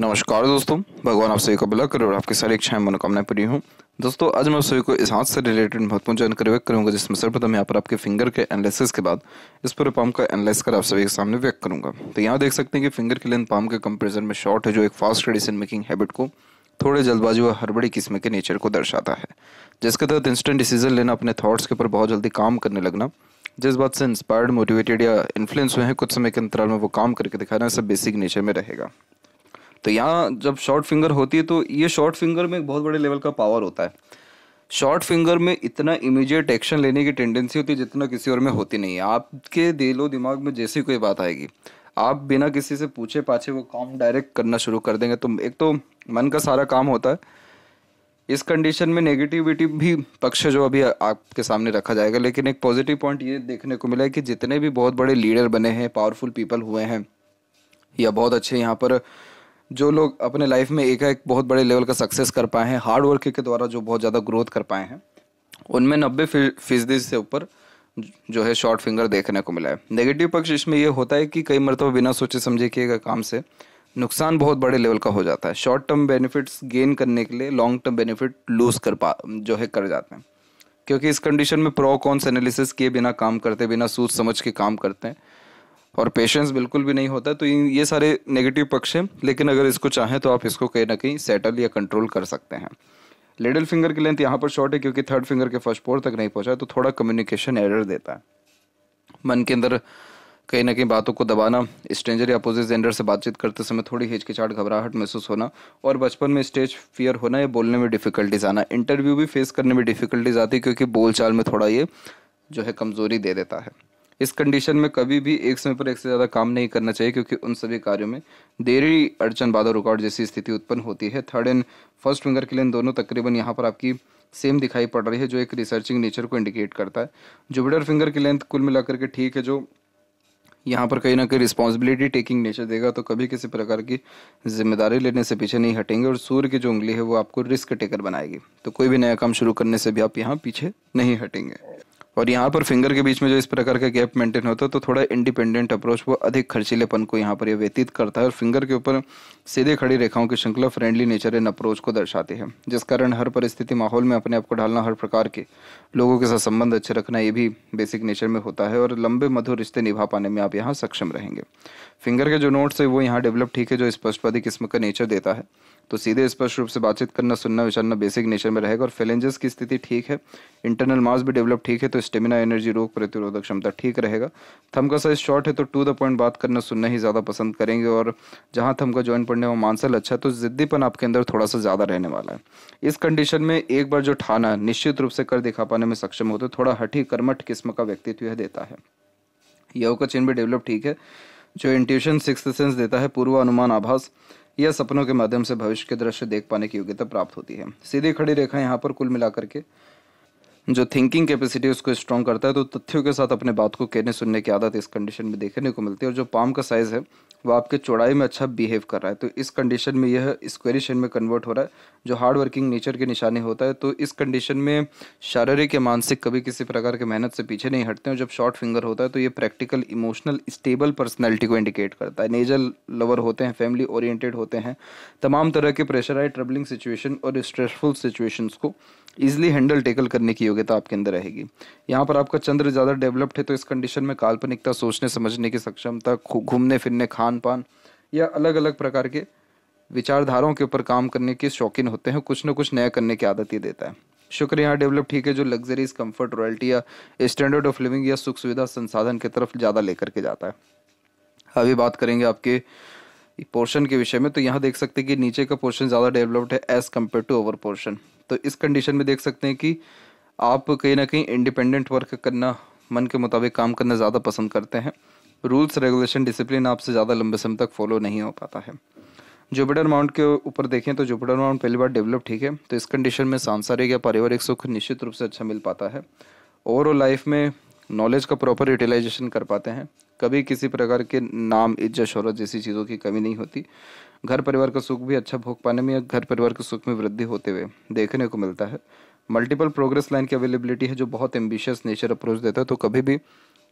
नमस्कार दोस्तों भगवान आप सभी को बुला करो और आपकी सारी इच्छाएं मनोकामनाएं पूरी हूँ दोस्तों आज मैं आप सभी को इस हाथ से रिलेटेड महत्वपूर्ण जानकारी व्यक्त करूंगा जिसमें सर्वप्रथम यहाँ पर आपके फिंगर के एनालिसिस के बाद इस पूरे पाम का एनालिस कर आप सभी के सामने व्यक्त करूंगा तो यहाँ देख सकते हैं कि फिंगर की लेंथ पाम के कंपेरिजन में शॉर्ट है जो एक फास्ट डिसीजन मेकिंग हैबिट को थोड़े जल्दबाजी व हड़बड़ी किस्म के नेचर को दर्शाता है जिसके तहत इंस्टेंट डिसीजन लेना अपने थाट्स के ऊपर बहुत जल्दी काम करने लगना जिस बात से इंस्पायर्ड मोटिवेटेड या इन्फ्लुएंस हुए हैं कुछ समय के अंतराल में वो काम करके दिखाना सब बेसिक नेचर में रहेगा तो यहाँ जब शॉर्ट फिंगर होती है तो ये शॉर्ट फिंगर में एक बहुत बड़े लेवल का पावर होता है शॉर्ट फिंगर में इतना इमीजिएट एक्शन लेने की टेंडेंसी होती है जितना किसी और में होती नहीं है आपके दिलो दिमाग में जैसी कोई बात आएगी आप बिना किसी से पूछे पाछे वो काम डायरेक्ट करना शुरू कर देंगे तो एक तो मन का सारा काम होता है इस कंडीशन में नेगेटिविटी भी पक्ष जो अभी आपके सामने रखा जाएगा लेकिन एक पॉजिटिव पॉइंट ये देखने को मिला है कि जितने भी बहुत बड़े लीडर बने हैं पावरफुल पीपल हुए हैं या बहुत अच्छे यहाँ पर जो लोग अपने लाइफ में एक एक बहुत बड़े लेवल का सक्सेस कर पाए हैं हार्ड वर्क के द्वारा जो बहुत ज़्यादा ग्रोथ कर पाए हैं उनमें नब्बे फीसदी से ऊपर जो है शॉर्ट फिंगर देखने को मिला है नेगेटिव पक्ष इसमें यह होता है कि कई मरतबा बिना सोचे समझे किए काम से नुकसान बहुत बड़े लेवल का हो जाता है शॉर्ट टर्म बेनिफिट्स गेन करने के लिए लॉन्ग टर्म बेनिफिट लूज कर पा जो है कर जाते हैं क्योंकि इस कंडीशन में प्रो कॉन्स एनालिसिस किए बिना काम करते बिना सोच समझ के काम करते हैं और पेशेंस बिल्कुल भी नहीं होता तो ये सारे नेगेटिव पक्ष हैं लेकिन अगर इसको चाहें तो आप इसको कहीं ना कहीं सेटल या कंट्रोल कर सकते हैं लिडल फिंगर की लेंथ यहाँ पर शॉर्ट है क्योंकि थर्ड फिंगर के फर्स्ट पोर तक नहीं पहुँचा तो थोड़ा कम्युनिकेशन एरर देता है मन के अंदर कहीं ना कहीं बातों को दबाना स्ट्रेंजर या अपोजिट जेंडर से बातचीत करते समय थोड़ी हिचकिचाहट घबराहट महसूस होना और बचपन में स्टेज फियर होना या बोलने में डिफिकल्टीज आना इंटरव्यू भी फेस करने में डिफिकल्टीज आती है क्योंकि बोलचाल में थोड़ा ये जो है कमज़ोरी दे देता है इस कंडीशन में कभी भी एक समय पर एक से ज़्यादा काम नहीं करना चाहिए क्योंकि उन सभी कार्यों में देरी अड़चन बाधा रुकावट जैसी स्थिति उत्पन्न होती है थर्ड एंड फर्स्ट फिंगर के लिए दोनों तकरीबन यहाँ पर आपकी सेम दिखाई पड़ रही है जो एक रिसर्चिंग नेचर को इंडिकेट करता है जुबिटर फिंगर की लेंथ कुल मिलाकर के ठीक है जो यहाँ पर कहीं ना कहीं रिस्पॉन्सिबिलिटी टेकिंग नेचर देगा तो कभी किसी प्रकार की जिम्मेदारी लेने से पीछे नहीं हटेंगे और सूर्य की जो उंगली है वो आपको रिस्क टेकर बनाएगी तो कोई भी नया काम शुरू करने से भी आप यहाँ पीछे नहीं हटेंगे और यहाँ पर फिंगर के बीच में जो इस प्रकार का गैप मेंटेन होता है तो थोड़ा इंडिपेंडेंट अप्रोच वो अधिक खर्चीलेपन को यहाँ पर यह व्यतीत करता है और फिंगर के ऊपर सीधे खड़ी रेखाओं की श्रृंखला फ्रेंडली नेचर एंड अप्रोच को दर्शाती है जिस कारण हर परिस्थिति माहौल में अपने आप को ढालना हर प्रकार के लोगों के साथ संबंध अच्छे रखना ये भी बेसिक नेचर में होता है और लंबे मधुर रिश्ते निभा पाने में आप यहाँ सक्षम रहेंगे फिंगर के जो नोट्स है वो यहाँ डेवलप ठीक है जो स्पष्टवादी किस्म का नेचर देता है तो सीधे स्पष्ट रूप से बातचीत करना सुनना विचारना बेसिक नेचर में रहेगा और फेलेंजेस की स्थिति ठीक है इंटरनल मास भी डेवलप ठीक है तो स्टेमिना एनर्जी रोग प्रतिरोधक क्षमता ठीक रहेगा थम का साइज शॉर्ट है तो टू द पॉइंट बात करना सुनना ही ज़्यादा पसंद करेंगे और जहाँ थम का ज्वाइन पढ़ने में मानसल अच्छा है तो जिद्दीपन आपके अंदर थोड़ा सा ज़्यादा रहने वाला है इस कंडीशन में एक बार जो ठाना निश्चित रूप से कर दिखा पाने में सक्षम होते थोड़ा हठी कर्मठ किस्म का व्यक्तित्व यह देता है यह का चिन्ह भी डेवलप ठीक है जो इंट्यूशन सिक्स सेंस देता है पूर्व अनुमान आभास या सपनों के माध्यम से भविष्य के दृश्य देख पाने की योग्यता प्राप्त होती है सीधी खड़ी रेखा यहाँ पर कुल मिलाकर के जो थिंकिंग कैपेसिटी उसको स्ट्रॉन्ग करता है तो तथ्यों के साथ अपने बात को कहने सुनने की आदत इस कंडीशन में देखने को मिलती है और जो पाम का साइज़ है वो आपके चौड़ाई में अच्छा बिहेव कर रहा है तो इस कंडीशन में यह स्क्वेरिश में कन्वर्ट हो रहा है जो हार्ड वर्किंग नेचर के निशाने होता है तो इस कंडीशन में शारीरिक या मानसिक कभी किसी प्रकार के मेहनत से पीछे नहीं हटते हैं जब शॉर्ट फिंगर होता है तो ये प्रैक्टिकल इमोशनल स्टेबल पर्सनैलिटी को इंडिकेट करता है नेजल लवर होते हैं फैमिली ओरिएंटेड होते हैं तमाम तरह के प्रेशराइज ट्रबलिंग सिचुएशन और स्ट्रेसफुल सिचुएशंस को ईजिली हैंडल टेकल करने की योग्यता आपके अंदर रहेगी यहाँ पर आपका चंद्र ज़्यादा डेवलप्ड है तो इस कंडीशन में काल्पनिकता सोचने समझने की सक्षमता घूमने फिरने खान खान पान या अलग अलग प्रकार के विचारधाराओं के ऊपर काम करने के शौकीन होते हैं कुछ ना कुछ नया करने की आदत ही देता है शुक्र यहाँ डेवलप ठीक है जो लग्जरीज कंफर्ट रॉयल्टी या स्टैंडर्ड ऑफ लिविंग या सुख सुविधा संसाधन की तरफ ज़्यादा लेकर के जाता है अभी बात करेंगे आपके पोर्शन के विषय में तो यहाँ देख सकते हैं कि नीचे का पोर्शन ज़्यादा डेवलप्ड है as compare to over portion तो इस कंडीशन में देख सकते हैं कि आप कहीं ना कहीं इंडिपेंडेंट वर्क करना मन के मुताबिक काम करना ज़्यादा पसंद करते हैं रूल्स रेगुलेशन डिसिप्लिन आपसे ज़्यादा लंबे समय तक फॉलो नहीं हो पाता है जुपिटर माउंट के ऊपर देखें तो जुपिटर माउंट पहली बार डेवलप ठीक है तो इस कंडीशन में सांसारिक या पारिवारिक सुख निश्चित रूप से अच्छा मिल पाता है ओवरऑल लाइफ में नॉलेज का प्रॉपर यूटिलाइजेशन कर पाते हैं कभी किसी प्रकार के नाम इज्जत शहरत जैसी चीज़ों की कमी नहीं होती घर परिवार का सुख भी अच्छा भोग पाने में या घर परिवार के सुख में वृद्धि होते हुए देखने को मिलता है मल्टीपल प्रोग्रेस लाइन की अवेलेबिलिटी है जो बहुत एम्बिशियस नेचर अप्रोच देता है तो कभी भी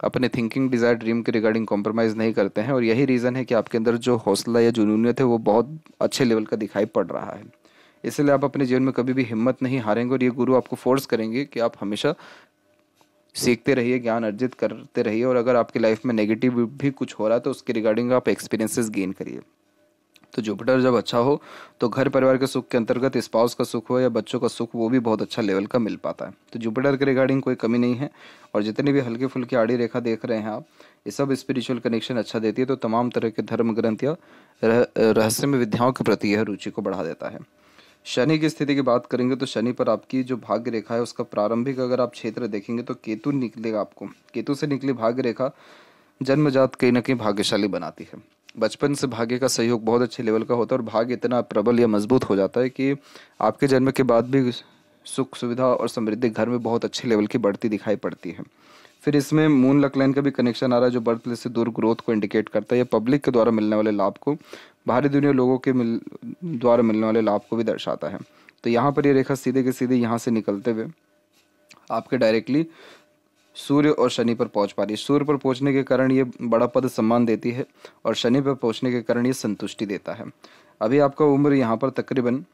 अपने थिंकिंग डिज़ायर ड्रीम के रिगार्डिंग कॉम्प्रोमाइज़ नहीं करते हैं और यही रीज़न है कि आपके अंदर जो हौसला या जुनूनीत है वो बहुत अच्छे लेवल का दिखाई पड़ रहा है इसलिए आप अपने जीवन में कभी भी हिम्मत नहीं हारेंगे और ये गुरु आपको फोर्स करेंगे कि आप हमेशा सीखते रहिए ज्ञान अर्जित करते रहिए और अगर आपकी लाइफ में नेगेटिव भी कुछ हो रहा है तो उसके रिगार्डिंग आप एक्सपीरियंसेस गेन करिए तो जुपिटर जब अच्छा हो तो घर परिवार के सुख के अंतर्गत स्पाउस का सुख हो या बच्चों का सुख वो भी बहुत अच्छा लेवल का मिल पाता है तो जुपिटर के रिगार्डिंग कोई कमी नहीं है और जितने भी हल्की फुल्की आड़ी रेखा देख रहे हैं आप ये सब स्पिरिचुअल कनेक्शन अच्छा देती है तो तमाम तरह के धर्म ग्रंथ या रहस्यमय विद्याओं के प्रति यह रुचि को बढ़ा देता है शनि की स्थिति की बात करेंगे तो शनि पर आपकी जो भाग्य रेखा है उसका प्रारंभिक अगर आप क्षेत्र देखेंगे तो केतु निकलेगा आपको केतु से निकली भाग्य रेखा जन्मजात कहीं ना कहीं भाग्यशाली बनाती है बचपन से भाग्य का सहयोग बहुत अच्छे लेवल का होता है और भाग्य इतना प्रबल या मजबूत हो जाता है कि आपके जन्म के बाद भी सुख सुविधा और समृद्धि घर में बहुत अच्छे लेवल की बढ़ती दिखाई पड़ती है फिर इसमें मून लक लाइन का भी कनेक्शन आ रहा है जो बर्थ प्लेस से दूर ग्रोथ को इंडिकेट करता है या पब्लिक के द्वारा मिलने वाले लाभ को बाहरी दुनिया लोगों के मिल द्वारा मिलने वाले लाभ को भी दर्शाता है तो यहाँ पर ये रेखा सीधे के सीधे यहाँ से निकलते हुए आपके डायरेक्टली सूर्य और शनि पर पहुंच पा रही है सूर्य पर पहुंचने के कारण ये बड़ा पद सम्मान देती है और शनि पर पहुंचने के कारण ये संतुष्टि देता है अभी आपका उम्र यहाँ पर तकरीबन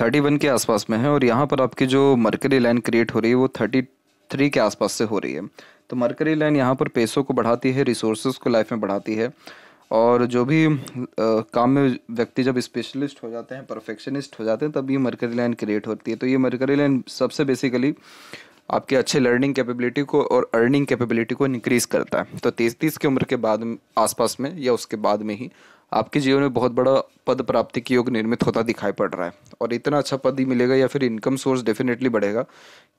थर्टी वन के आसपास में है और यहाँ पर आपकी जो मरकरी लाइन क्रिएट हो रही है वो थर्टी थ्री के आसपास से हो रही है तो मरकरी लाइन यहाँ पर पैसों को बढ़ाती है रिसोर्सेज को लाइफ में बढ़ाती है और जो भी आ, काम में व्यक्ति जब स्पेशलिस्ट हो जाते हैं परफेक्शनिस्ट हो जाते हैं तब ये मरकरी लाइन क्रिएट होती है तो ये मरकरी लाइन सबसे बेसिकली आपके अच्छे लर्निंग कैपेबिलिटी को और अर्निंग कैपेबिलिटी को इंक्रीज़ करता है तो तीस की उम्र के बाद आसपास में या उसके बाद में ही आपके जीवन में बहुत बड़ा पद प्राप्ति की योग निर्मित होता दिखाई पड़ रहा है और इतना अच्छा पद ही मिलेगा या फिर इनकम सोर्स डेफिनेटली बढ़ेगा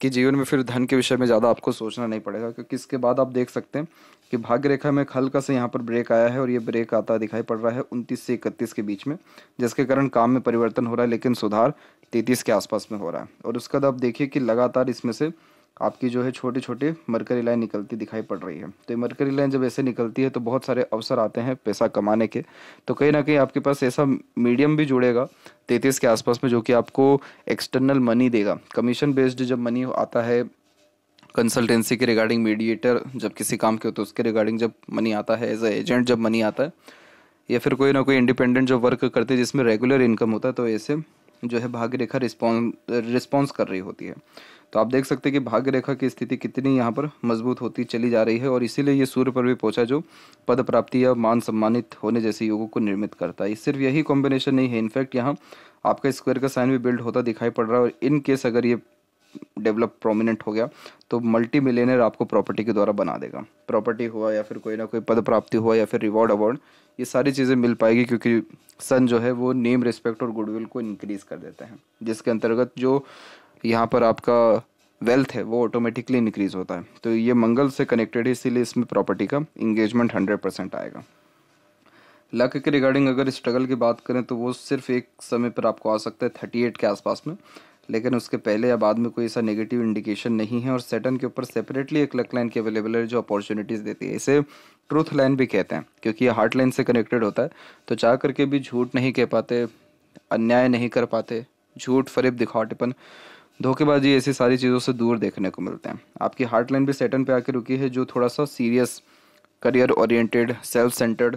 कि जीवन में फिर धन के विषय में ज़्यादा आपको सोचना नहीं पड़ेगा क्योंकि इसके बाद आप देख सकते हैं कि भाग्य रेखा में हल्का से यहाँ पर ब्रेक आया है और ये ब्रेक आता दिखाई पड़ रहा है उनतीस से इकतीस के बीच में जिसके कारण काम में परिवर्तन हो रहा है लेकिन सुधार तैतीस के आसपास में हो रहा है और उसके बाद आप देखिए कि लगातार इसमें से आपकी जो है छोटे छोटे मरकरी लाइन निकलती दिखाई पड़ रही है तो ये मरकरी लाइन जब ऐसे निकलती है तो बहुत सारे अवसर आते हैं पैसा कमाने के तो कहीं ना कहीं आपके पास ऐसा मीडियम भी जुड़ेगा तैतीस के आसपास में जो कि आपको एक्सटर्नल मनी देगा कमीशन बेस्ड जब मनी आता है कंसल्टेंसी के रिगार्डिंग मीडिएटर जब किसी काम के हो तो उसके रिगार्डिंग जब मनी आता है एज ए एजेंट जब मनी आता है या फिर कोई ना कोई इंडिपेंडेंट जो वर्क करते हैं जिसमें रेगुलर इनकम होता है तो ऐसे जो है भाग्य रेखा रिस्पॉन्स रिस्पॉन्स कर रही होती है तो आप देख सकते हैं कि भाग्य रेखा की स्थिति कितनी यहाँ पर मजबूत होती चली जा रही है और इसीलिए ये सूर्य पर भी पहुँचा जो पद प्राप्ति या मान सम्मानित होने जैसे योगों को निर्मित करता है सिर्फ यही कॉम्बिनेशन नहीं है इनफैक्ट यहाँ आपका स्क्वायर का साइन भी बिल्ड होता दिखाई पड़ रहा है और इन केस अगर ये डेवलप प्रोमिनेंट हो गया तो मल्टी मिलेनियर आपको प्रॉपर्टी के द्वारा बना देगा प्रॉपर्टी हुआ या फिर कोई ना कोई पद प्राप्ति हुआ या फिर रिवॉर्ड अवार्ड ये सारी चीज़ें मिल पाएगी क्योंकि सन जो है वो नेम रिस्पेक्ट और गुडविल को इंक्रीज़ कर देते हैं जिसके अंतर्गत जो यहाँ पर आपका वेल्थ है वो ऑटोमेटिकली इंक्रीज़ होता है तो ये मंगल से कनेक्टेड है इसीलिए इसमें प्रॉपर्टी का इंगेजमेंट हंड्रेड परसेंट आएगा लक के रिगार्डिंग अगर स्ट्रगल की बात करें तो वो सिर्फ एक समय पर आपको आ सकता है थर्टी एट के आसपास में लेकिन उसके पहले या बाद में कोई ऐसा नेगेटिव इंडिकेशन नहीं है और सेटन के ऊपर सेपरेटली एक लक लाइन की अवेलेबल है जो अपॉर्चुनिटीज़ देती है इसे ट्रूथ लाइन भी कहते हैं क्योंकि ये हार्ट लाइन से कनेक्टेड होता है तो चाह करके भी झूठ नहीं कह पाते अन्याय नहीं कर पाते झूठ फरेब दिखाटपन धोखेबाजी ऐसी सारी चीज़ों से दूर देखने को मिलते हैं आपकी हार्ट लाइन भी सेटन पे आके रुकी है जो थोड़ा सा serious career oriented self centred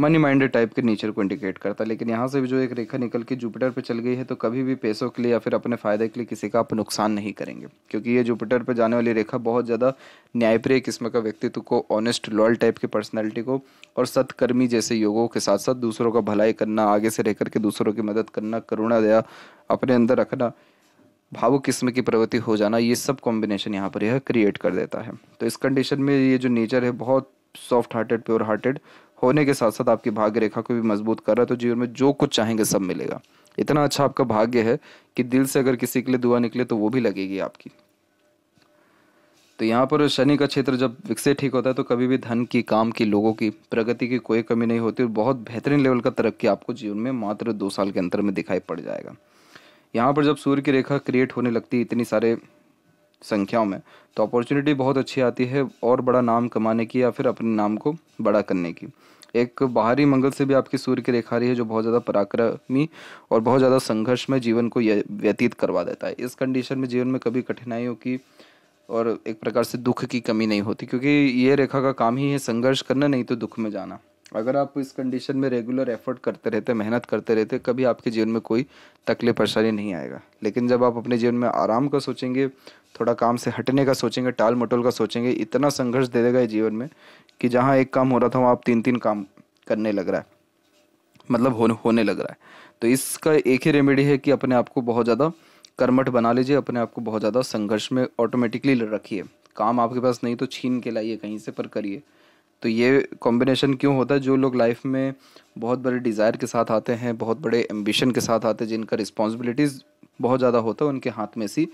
money minded type के नेचर को इंडिकेट करता है लेकिन यहाँ से भी जो एक रेखा निकल के जुपिटर पर चल गई है तो कभी भी पैसों के लिए या फिर अपने फ़ायदे के लिए किसी का आप नुकसान नहीं करेंगे क्योंकि ये जुपिटर पर जाने वाली रेखा बहुत ज़्यादा न्यायप्रिय किस्म का व्यक्तित्व को ऑनेस्ट लॉयल टाइप की पर्सनैलिटी को और सत्कर्मी जैसे योगों के साथ साथ दूसरों का भलाई करना आगे से रह करके दूसरों की मदद करना करुणा दया अपने अंदर रखना भावुक किस्म की प्रवृत्ति हो जाना ये सब कॉम्बिनेशन यहाँ पर यह क्रिएट कर देता है तो इस कंडीशन में ये जो नेचर है बहुत सॉफ्ट हार्टेड प्योर हार्टेड होने के साथ साथ आपकी भाग्य रेखा को भी मजबूत कर रहा है तो जीवन में जो कुछ चाहेंगे सब मिलेगा इतना अच्छा आपका भाग्य है कि दिल से अगर किसी के लिए दुआ निकले तो वो भी लगेगी आपकी तो यहाँ पर शनि का क्षेत्र जब विकसित ठीक होता है तो कभी भी धन की काम की लोगों की प्रगति की कोई कमी नहीं होती और बहुत बेहतरीन लेवल का तरक्की आपको जीवन में मात्र दो साल के अंतर में दिखाई पड़ जाएगा यहाँ पर जब सूर्य की रेखा क्रिएट होने लगती है इतनी सारे संख्याओं में तो अपॉर्चुनिटी बहुत अच्छी आती है और बड़ा नाम कमाने की या फिर अपने नाम को बड़ा करने की एक बाहरी मंगल से भी आपकी सूर्य की रेखा रही है जो बहुत ज़्यादा पराक्रमी और बहुत ज़्यादा संघर्ष में जीवन को व्यतीत करवा देता है इस कंडीशन में जीवन में कभी कठिनाइयों की और एक प्रकार से दुख की कमी नहीं होती क्योंकि ये रेखा का काम ही है संघर्ष करना नहीं तो दुख में जाना अगर आप इस कंडीशन में रेगुलर एफर्ट करते रहते मेहनत करते रहते कभी आपके जीवन में कोई तकलीफ परेशानी नहीं आएगा लेकिन जब आप अपने जीवन में आराम का सोचेंगे थोड़ा काम से हटने का सोचेंगे टाल मटोल का सोचेंगे इतना संघर्ष दे देगा जीवन में कि जहाँ एक काम हो रहा था वहाँ आप तीन तीन काम करने लग रहा है मतलब हो, होने लग रहा है तो इसका एक ही रेमेडी है कि अपने आप को बहुत ज़्यादा कर्मठ बना लीजिए अपने आप को बहुत ज़्यादा संघर्ष में ऑटोमेटिकली रखिए काम आपके पास नहीं तो छीन के लाइए कहीं से पर करिए तो ये कॉम्बिनेशन क्यों होता है जो लोग लाइफ में बहुत बड़े डिज़ायर के साथ आते हैं बहुत बड़े एम्बिशन के साथ आते हैं जिनका रिस्पॉन्सिबिलिटीज़ बहुत ज़्यादा होता है उनके हाथ में सी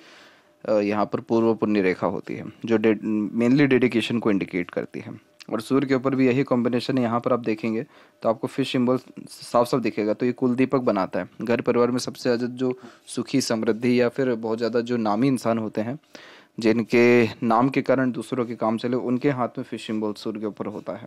यहाँ पर पूर्व पुण्य रेखा होती है जो डे मेनली डेडिकेशन को इंडिकेट करती है और सूर्य के ऊपर भी यही कॉम्बिनेशन यहाँ पर आप देखेंगे तो आपको फिश सिंबल साफ साफ दिखेगा तो ये कुलदीपक बनाता है घर परिवार में सबसे ज़्यादा जो सुखी समृद्धि या फिर बहुत ज़्यादा जो नामी इंसान होते हैं जिनके नाम के कारण दूसरों के काम चले उनके हाथ में फिशिंग बोल सूर्य के ऊपर होता है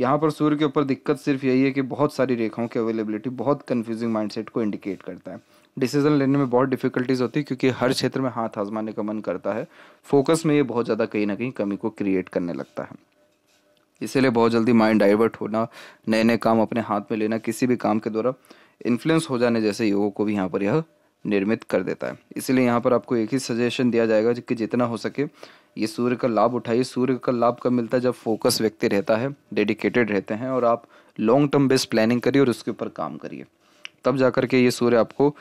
यहाँ पर सूर्य के ऊपर दिक्कत सिर्फ यही है कि बहुत सारी रेखाओं की अवेलेबिलिटी बहुत कन्फ्यूजिंग माइंडसेट को इंडिकेट करता है डिसीजन लेने में बहुत डिफिकल्टीज होती है क्योंकि हर क्षेत्र में हाथ आजमाने का मन करता है फोकस में ये बहुत ज़्यादा कहीं ना कहीं कमी को क्रिएट करने लगता है इसीलिए बहुत जल्दी माइंड डाइवर्ट होना नए नए काम अपने हाथ में लेना किसी भी काम के द्वारा इन्फ्लुएंस हो जाने जैसे योगों को भी यहाँ पर यह निर्मित कर देता है इसलिए यहाँ पर आपको एक ही सजेशन दिया जाएगा कि जितना हो सके ये सूर्य का लाभ उठाइए सूर्य का लाभ कब मिलता है जब फोकस व्यक्ति रहता है डेडिकेटेड रहते हैं और आप लॉन्ग टर्म बेस्ड प्लानिंग करिए और उसके ऊपर काम करिए तब जा के ये सूर्य आपको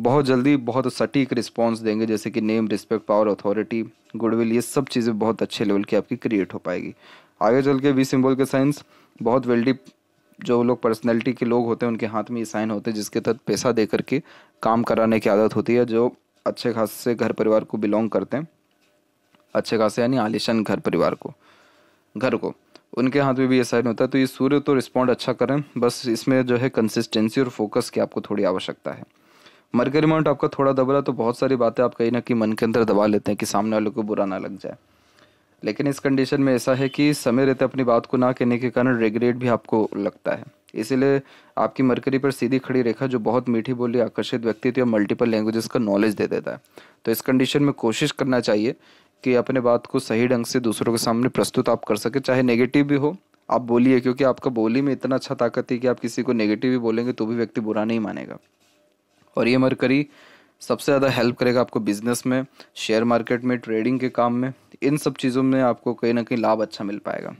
बहुत जल्दी बहुत सटीक रिस्पॉन्स देंगे जैसे कि name respect power authority goodwill ये सब चीज़ें बहुत अच्छे लेवल की आपकी क्रिएट हो पाएगी आगे चल के वी सिम्बल के साइंस बहुत वेल्डी जो लोग पर्सनैलिटी के लोग होते हैं उनके हाथ में ये साइन होते हैं जिसके तहत पैसा दे करके काम कराने की आदत होती है जो अच्छे खासे घर परिवार को बिलोंग करते हैं अच्छे खासे यानी आलिशान घर परिवार को घर को उनके हाथ में भी ये साइन होता है तो ये सूर्य तो रिस्पॉन्ड अच्छा करें बस इसमें जो है कंसिस्टेंसी और फोकस की आपको थोड़ी आवश्यकता है मर्गरी माउंट आपका थोड़ा दबरा तो बहुत सारी बातें आप कहीं ना कहीं मन के अंदर दबा लेते हैं कि सामने वाले को बुरा ना लग जाए लेकिन इस कंडीशन में ऐसा है कि समय रहते अपनी बात को ना कहने के कारण रेगरेट भी आपको लगता है इसीलिए आपकी मरकरी पर सीधी खड़ी रेखा जो बहुत मीठी बोली आकर्षित व्यक्तित्व या मल्टीपल लैंग्वेजेस का नॉलेज दे देता है तो इस कंडीशन में कोशिश करना चाहिए कि अपने बात को सही ढंग से दूसरों के सामने प्रस्तुत आप कर सके चाहे नेगेटिव भी हो आप बोलिए क्योंकि आपका बोली में इतना अच्छा ताकत है कि आप किसी को नेगेटिव भी बोलेंगे तो भी व्यक्ति बुरा नहीं मानेगा और ये मरकरी सबसे ज़्यादा हेल्प करेगा आपको बिजनेस में शेयर मार्केट में ट्रेडिंग के काम में इन सब चीज़ों में आपको कहीं ना कहीं लाभ अच्छा मिल पाएगा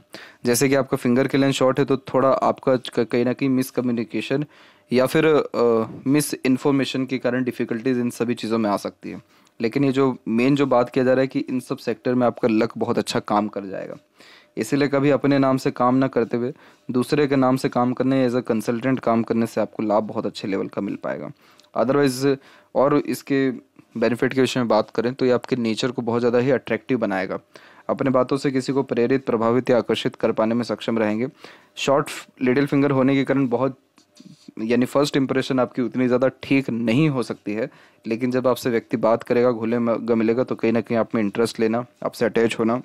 जैसे कि आपका फिंगर के लेंथ शॉर्ट है तो थोड़ा आपका कहीं ना कहीं मिसकम्युनिकेशन या फिर मिस इन्फॉर्मेशन के कारण डिफ़िकल्टीज इन सभी चीज़ों में आ सकती है लेकिन ये जो मेन जो बात किया जा रहा है कि इन सब सेक्टर में आपका लक बहुत अच्छा काम कर जाएगा इसीलिए कभी अपने नाम से काम ना करते हुए दूसरे के नाम से काम करने एज अ कंसल्टेंट काम करने से आपको लाभ बहुत अच्छे लेवल का मिल पाएगा अदरवाइज़ और इसके बेनिफिट के विषय में बात करें तो ये आपके नेचर को बहुत ज़्यादा ही अट्रैक्टिव बनाएगा अपने बातों से किसी को प्रेरित प्रभावित या आकर्षित कर पाने में सक्षम रहेंगे शॉर्ट लिटिल फिंगर होने के कारण बहुत यानी फर्स्ट इंप्रेशन आपकी उतनी ज़्यादा ठीक नहीं हो सकती है लेकिन जब आपसे व्यक्ति बात करेगा घुले मिलेगा तो कहीं ना कहीं आप में इंटरेस्ट लेना आपसे अटैच होना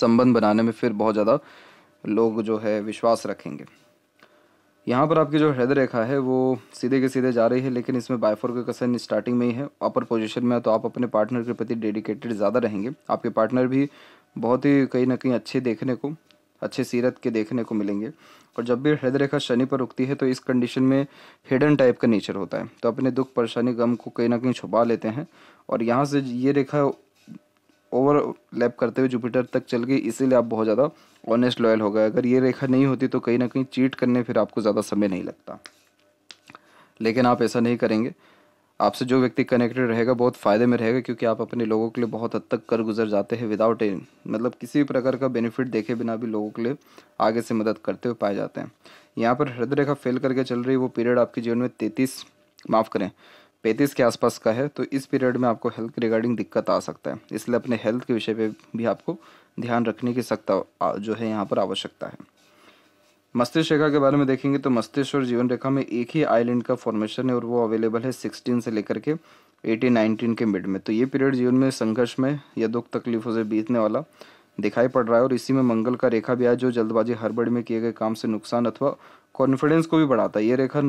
संबंध बनाने में फिर बहुत ज़्यादा लोग जो है विश्वास रखेंगे यहाँ पर आपकी जो हृदय रेखा है वो सीधे के सीधे जा रही है लेकिन इसमें कसन स्टार्टिंग में ही है अपर पोजिशन में है तो आप अपने पार्टनर के प्रति डेडिकेटेड ज़्यादा रहेंगे आपके पार्टनर भी बहुत ही कहीं ना कहीं अच्छे देखने को अच्छे सीरत के देखने को मिलेंगे और जब भी हृदय रेखा शनि पर रुकती है तो इस कंडीशन में हिडन टाइप का नेचर होता है तो अपने दुख परेशानी गम को कहीं ना कहीं छुपा लेते हैं और यहाँ से ये रेखा ओवरलैप करते हुए जुपिटर तक चल गई इसीलिए आप बहुत ज़्यादा ऑनेस्ट लॉयल हो गए अगर ये रेखा नहीं होती तो कहीं ना कहीं चीट करने फिर आपको ज़्यादा समय नहीं लगता लेकिन आप ऐसा नहीं करेंगे आपसे जो व्यक्ति कनेक्टेड रहेगा बहुत फ़ायदे में रहेगा क्योंकि आप अपने लोगों के लिए बहुत हद तक कर गुजर जाते हैं विदाउट एन मतलब किसी भी प्रकार का बेनिफिट देखे बिना भी लोगों के लिए आगे से मदद करते हुए पाए जाते हैं यहाँ पर हृदय रेखा फेल करके चल रही वो पीरियड आपके जीवन में तैतीस माफ़ करें पैंतीस के आसपास का है तो इस पीरियड में आपको हेल्थ रिगार्डिंग दिक्कत आ सकता है इसलिए अपने हेल्थ के विषय पे भी आपको ध्यान रखने की सख्त जो है यहाँ पर आवश्यकता है मस्तिष्क रेखा के बारे में देखेंगे तो मस्तिष्क और जीवन रेखा में एक ही आइलैंड का फॉर्मेशन है और वो अवेलेबल है सिक्सटीन से लेकर के एटीन नाइनटीन के मिड में तो ये पीरियड जीवन में संघर्ष में या दुख तकलीफों से बीतने वाला दिखाई पड़ रहा है और इसी में मंगल का रेखा भी आज जो जल्दबाजी हरबड़ में किए गए काम से नुकसान अथवा कॉन्फिडेंस को भी बढ़ाता है ये रेखा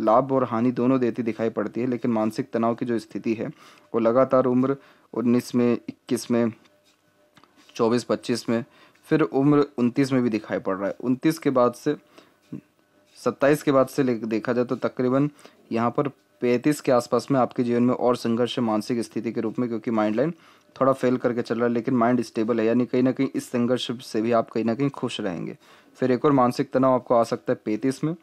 लाभ और हानि दोनों देती दिखाई पड़ती है लेकिन मानसिक तनाव की जो स्थिति है वो लगातार उम्र उन्नीस में इक्कीस में चौबीस पच्चीस में फिर उम्र उनतीस में भी दिखाई पड़ रहा है उनतीस के बाद से सत्ताईस के बाद से देखा जाए तो तकरीबन यहाँ पर पैंतीस के आसपास में आपके जीवन में और संघर्ष मानसिक स्थिति के रूप में क्योंकि माइंड लाइन थोड़ा फेल करके चल रहा है लेकिन माइंड स्टेबल है यानी कहीं ना कहीं इस संघर्ष से भी आप कहीं ना कहीं खुश रहेंगे फिर एक और मानसिक तनाव आपको आ सकता है पैंतीस में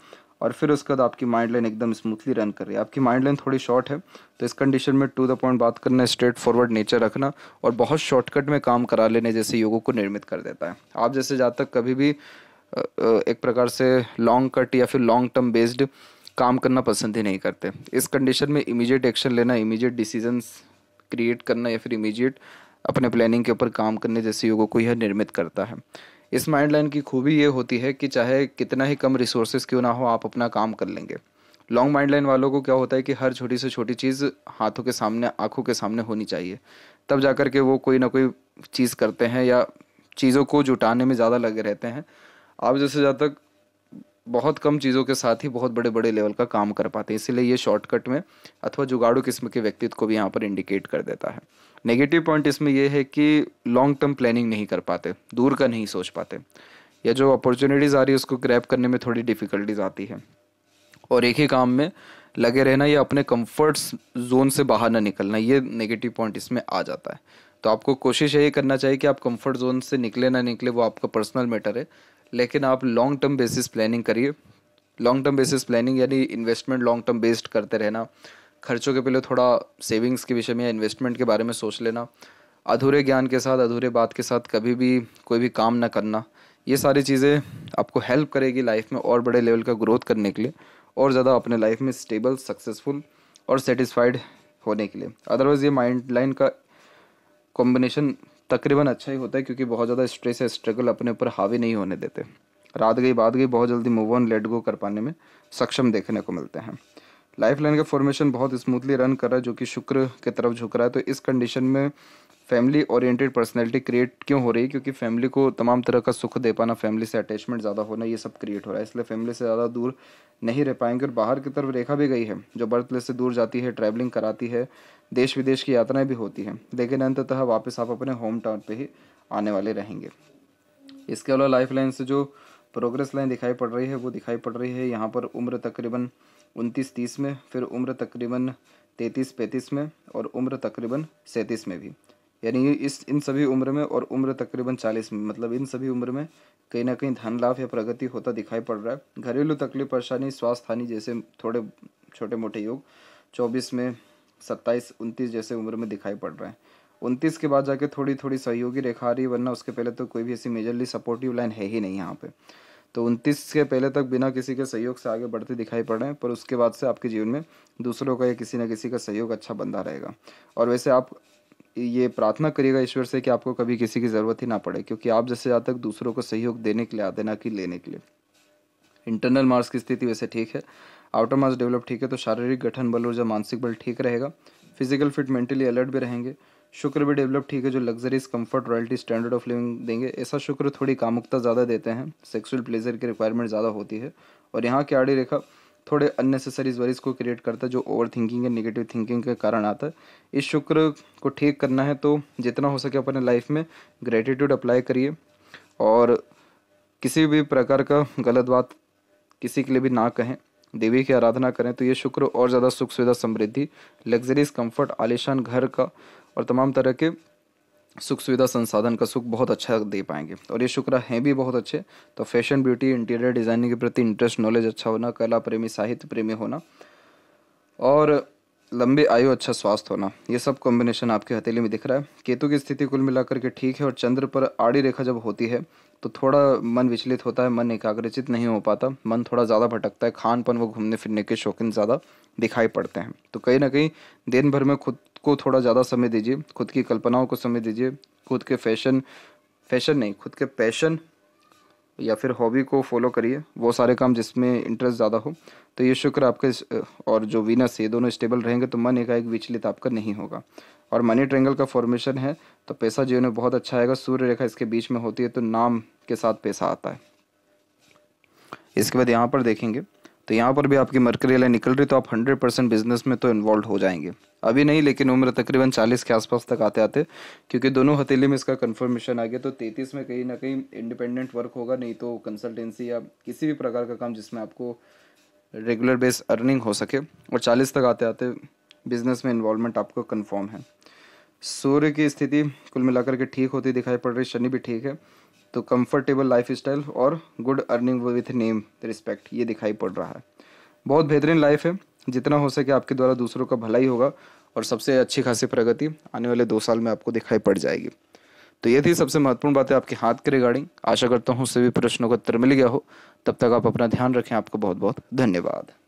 और फिर उसके बाद आपकी माइंड लाइन एकदम स्मूथली रन कर रही है आपकी माइंड लाइन थोड़ी शॉर्ट है तो इस कंडीशन में टू द पॉइंट बात करना स्ट्रेट फॉरवर्ड नेचर रखना और बहुत शॉर्टकट में काम करा लेने जैसे योगों को निर्मित कर देता है आप जैसे जहाँ तक कभी भी एक प्रकार से लॉन्ग कट या फिर लॉन्ग टर्म बेस्ड काम करना पसंद ही नहीं करते इस कंडीशन में इमीजिएट एक्शन लेना इमीजिएट डिसीजंस क्रिएट करना या फिर इमीजिएट अपने प्लानिंग के ऊपर काम करने जैसे योगों को यह निर्मित करता है इस माइंड लाइन की खूबी ये होती है कि चाहे कितना ही कम रिसोर्सेज क्यों ना हो आप अपना काम कर लेंगे लॉन्ग माइंड लाइन वालों को क्या होता है कि हर छोटी से छोटी चीज़ हाथों के सामने आंखों के सामने होनी चाहिए तब जा के वो कोई ना कोई चीज़ करते हैं या चीज़ों को जुटाने में ज़्यादा लगे रहते हैं आप जैसे जहाँ तक बहुत कम चीज़ों के साथ ही बहुत बड़े बड़े लेवल का काम कर पाते हैं इसीलिए ये शॉर्टकट में अथवा जुगाड़ू किस्म के व्यक्तित्व को भी यहाँ पर इंडिकेट कर देता है नेगेटिव पॉइंट इसमें यह है कि लॉन्ग टर्म प्लानिंग नहीं कर पाते दूर का नहीं सोच पाते या जो अपॉर्चुनिटीज़ आ रही है उसको ग्रैप करने में थोड़ी डिफ़िकल्टीज आती है और एक ही काम में लगे रहना या अपने कम्फर्ट जोन से बाहर ना निकलना ये नेगेटिव पॉइंट इसमें आ जाता है तो आपको कोशिश यही करना चाहिए कि आप कंफर्ट जोन से निकले ना निकले वो आपका पर्सनल मैटर है लेकिन आप लॉन्ग टर्म बेसिस प्लानिंग करिए लॉन्ग टर्म बेसिस प्लानिंग यानी इन्वेस्टमेंट लॉन्ग टर्म बेस्ड करते रहना खर्चों के पहले थोड़ा सेविंग्स के विषय में या इन्वेस्टमेंट के बारे में सोच लेना अधूरे ज्ञान के साथ अधूरे बात के साथ कभी भी कोई भी काम ना करना ये सारी चीज़ें आपको हेल्प करेगी लाइफ में और बड़े लेवल का ग्रोथ करने के लिए और ज़्यादा अपने लाइफ में स्टेबल सक्सेसफुल और सेटिस्फाइड होने के लिए अदरवाइज़ ये माइंड लाइन का कॉम्बिनेशन तकरीबन अच्छा ही होता है क्योंकि बहुत ज़्यादा स्ट्रेस या स्ट्रगल अपने ऊपर हावी नहीं होने देते रात गई बात गई बहुत जल्दी मूव ऑन लेट गो कर पाने में सक्षम देखने को मिलते हैं लाइफ लाइन का फॉर्मेशन बहुत स्मूथली रन कर रहा है जो कि शुक्र की तरफ झुक रहा है तो इस कंडीशन में फैमिली ओरिएंटेड पर्सनैलिटी क्रिएट क्यों हो रही है क्योंकि फैमिली को तमाम तरह का सुख दे पाना फैमिली से अटैचमेंट ज़्यादा होना ये सब क्रिएट हो रहा है इसलिए फैमिली से ज़्यादा दूर नहीं रह पाएंगे और बाहर की तरफ रेखा भी गई है जो बर्थ प्लेस से दूर जाती है ट्रैवलिंग कराती है देश विदेश की यात्राएं भी होती हैं लेकिन अंततः वापस आप अपने होम टाउन पर ही आने वाले रहेंगे इसके अलावा लाइफ लाइन से जो प्रोग्रेस लाइन दिखाई पड़ रही है वो दिखाई पड़ रही है यहाँ पर उम्र तकरीबन उनतीस तीस में फिर उम्र तकरीबन तैंतीस पैंतीस में और उम्र तकरीबन सैंतीस में भी यानी इस इन सभी उम्र में और उम्र तकरीबन चालीस में मतलब इन सभी उम्र में कहीं ना कहीं धन लाभ या प्रगति होता दिखाई पड़ रहा है घरेलू तकलीफ परेशानी स्वास्थ्य हानि जैसे थोड़े छोटे मोटे योग चौबीस में सत्ताईस उनतीस जैसे उम्र में दिखाई पड़ रहा है उनतीस के बाद जाके थोड़ी थोड़ी सहयोगी रेखा आ रही है वरना उसके पहले तो कोई भी ऐसी मेजरली सपोर्टिव लाइन है ही नहीं यहाँ पे तो उनतीस के पहले तक बिना किसी के सहयोग से आगे बढ़ते दिखाई पड़ रहे हैं पर उसके बाद से आपके जीवन में दूसरों का या किसी न किसी का सहयोग अच्छा बंदा रहेगा और वैसे आप ये प्रार्थना करिएगा ईश्वर से कि आपको कभी किसी की ज़रूरत ही ना पड़े क्योंकि आप जैसे ज़्यादा तक दूसरों को सहयोग देने के लिए आते ना कि लेने के लिए इंटरनल मार्क्स की स्थिति वैसे ठीक है आउटर मार्क्स डेवलप ठीक है तो शारीरिक गठन बल और जब मानसिक बल ठीक रहेगा फिजिकल फिट मेंटली अलर्ट भी रहेंगे शुक्र भी डेवलप ठीक है जो luxuries comfort royalty standard of living देंगे ऐसा शुक्र थोड़ी कामुकता ज़्यादा देते हैं सेक्सुअल प्लेजर की रिक्वायरमेंट ज़्यादा होती है और यहाँ की आड़ी रेखा थोड़े अननेसेसरी वरीज को क्रिएट करता है जो ओवर थिंकिंग या निगेटिव थिंकिंग के कारण आता है इस शुक्र को ठीक करना है तो जितना हो सके अपने लाइफ में ग्रेटिट्यूड अप्लाई करिए और किसी भी प्रकार का गलत बात किसी के लिए भी ना कहें देवी की आराधना करें तो ये शुक्र और ज़्यादा सुख सुविधा समृद्धि लग्जरीज कंफर्ट आलिशान घर का और तमाम तरह के सुख सुविधा संसाधन का सुख बहुत अच्छा दे पाएंगे और ये शुक्र हैं भी बहुत अच्छे तो फैशन ब्यूटी इंटीरियर डिज़ाइनिंग के प्रति इंटरेस्ट नॉलेज अच्छा होना कला प्रेमी साहित्य प्रेमी होना और लंबी आयु अच्छा स्वास्थ्य होना ये सब कॉम्बिनेशन आपकी हथेली में दिख रहा है केतु की स्थिति कुल मिलाकर के ठीक है और चंद्र पर आड़ी रेखा जब होती है तो थोड़ा मन विचलित होता है मन एकाग्रचित नहीं हो पाता मन थोड़ा ज़्यादा भटकता है खान पान व घूमने फिरने के शौकीन ज़्यादा दिखाई पड़ते हैं तो कहीं ना कहीं दिन भर में खुद को थोड़ा ज़्यादा समय दीजिए खुद की कल्पनाओं को समय दीजिए खुद के फैशन फैशन नहीं खुद के पैशन या फिर हॉबी को फॉलो करिए वो सारे काम जिसमें इंटरेस्ट ज़्यादा हो तो ये शुक्र आपके और जो वीनस ये दोनों स्टेबल रहेंगे तो मन एकाएक विचलित आपका नहीं होगा और मनी ट्रेंगल का फॉर्मेशन है तो पैसा जीवन में बहुत अच्छा आएगा सूर्य रेखा इसके बीच में होती है तो नाम के साथ पैसा आता है इसके बाद यहाँ पर देखेंगे तो यहाँ पर भी आपकी मर्करी लाइन निकल रही तो आप हंड्रेड परसेंट बिजनेस में तो इन्वॉल्व हो जाएंगे अभी नहीं लेकिन उम्र तकरीबन चालीस के आसपास तक आते आते क्योंकि दोनों हथेली में इसका कन्फर्मेशन आ गया तो तैतीस में कहीं ना कहीं इंडिपेंडेंट वर्क होगा नहीं तो कंसल्टेंसी या किसी भी प्रकार का काम जिसमें आपको रेगुलर बेस अर्निंग हो सके और चालीस तक आते आते बिजनेस में इन्वॉल्वमेंट आपको कन्फर्म है सूर्य की स्थिति कुल मिलाकर के ठीक होती दिखाई पड़ रही शनि भी ठीक है तो कंफर्टेबल लाइफ स्टाइल और good earning with name respect ये दिखाई पड़ रहा है बहुत बेहतरीन लाइफ है जितना हो सके आपके द्वारा दूसरों का भलाई होगा और सबसे अच्छी खासी प्रगति आने वाले दो साल में आपको दिखाई पड़ जाएगी तो ये थी सबसे महत्वपूर्ण बातें आपके हाथ के रिगार्डिंग आशा करता हूँ सभी प्रश्नों का उत्तर मिल गया हो तब तक आप अपना ध्यान रखें आपको बहुत बहुत धन्यवाद